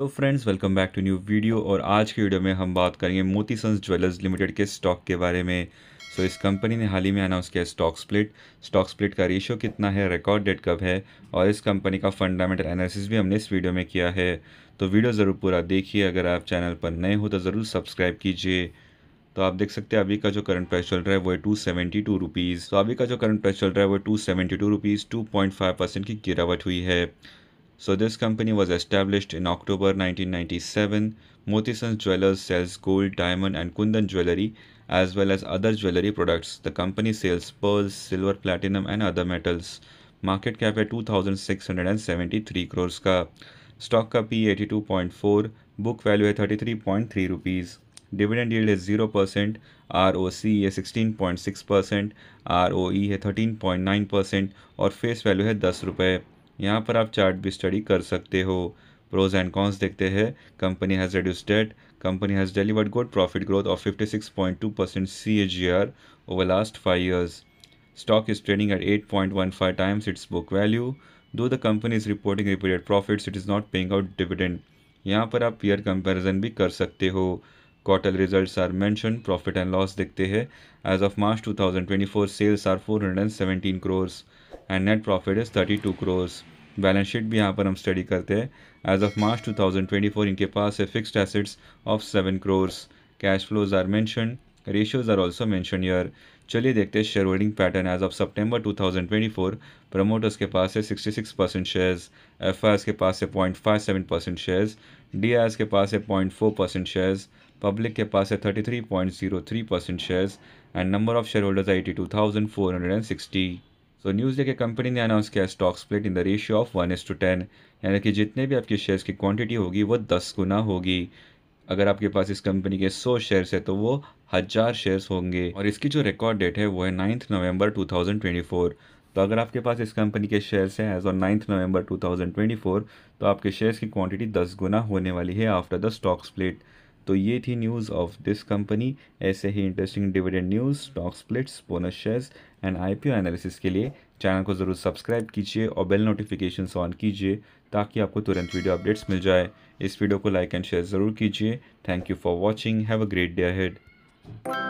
Hello friends welcome back to new video और आज की वीडियो में हम बात करेंगे मोती सन्स ज्वेलर्स लिमिटेड के स्टॉक के बारे में सो so, इस कंपनी ने हाल ही में अनाउंस किया स्टॉक स्प्लिट स्टॉक स्प्लिट का रेशियो कितना है रिकॉर्ड डेट कब है और इस कंपनी का फंडामेंटल एनालिसिस भी हमने इस वीडियो में किया है तो वीडियो ज़रूर पूरा देखिए अगर आप चैनल पर नए हो तो ज़रूर सब्सक्राइब कीजिए तो आप देख सकते हैं अभी का जो करंट प्राइस चल रहा है वो है टू सेवेंटी टू रुपीज़ तो अभी का जो करंट प्राइस चल रहा है वो two seventy two rupees two point five percent की गिरावट हुई है So this company was established in October 1997. Motisans Jewelers sells gold, diamond and kundan jewelry as well as other jewelry products. The company sells pearls, silver, platinum and other metals. Market cap at 2673 crores ka. Stock ka P 82.4 book value at 33.3 rupees. Dividend yield is 0%, percent R O C है sixteen point six percent R O E है thirteen point और face value है दस रुपये यहाँ पर आप chart भी स्टडी कर सकते हो प्रोज एंड कॉन्स देखते हैं company has reduce debt company has delivered good profit growth of fifty six point two percent C H G R over last five years stock is trading at eight point one five times its book value though the company is reporting reported profits it is not paying out dividend यहाँ पर आप peer comparison भी कर सकते हो quarter result are mention profit and loss देखते हैं as of March two thousand twenty four sales are four hundred and seventeen crores and net profit is thirty two crores balance sheet भी यहाँ पर हम स्टडी करते हैं as of March two thousand twenty four इनके पास है fixed assets of seven crores cash flows are mention ratios are also mention here चलिए देखते हैं shareholding pattern as of two thousand twenty four promoters के पास है six percent shares F I के पास है point five seven percent shares D I S के पास है point four percent shares public के पास है thirty three point zero three percent shares and number of shareholders two thousand four hundred and sixty so news the company ने announce किया stock split in the ratio of one is to ten यानी कि जितने भी आपके shares की quantity होगी वो दस गुना होगी अगर आपके पास इस कंपनी के सौ शेयर्स है तो वो हज़ार शेयर्स होंगे और इसकी जो रिकॉर्ड डेट है वो है नाइन्थ नवंबर टू तो अगर आपके पास इस कंपनी के शेयर्स हैं as on ninth November two तो आपके शेयर्स की क्वान्टिटी दस गुना होने वाली है आफ्टर द स्टॉक स्प्लिट तो ये थी न्यूज़ ऑफ दिस कंपनी ऐसे ही interesting dividend news stock splits bonus shares and IPO analysis के लिए चैनल को ज़रूर सब्सक्राइब कीजिए और बेल नोटिफिकेशन ऑन कीजिए ताकि आपको तुरंत वीडियो अपडेट्स मिल जाए इस वीडियो को लाइक एंड शेयर ज़रूर कीजिए thank you for watching have a great day head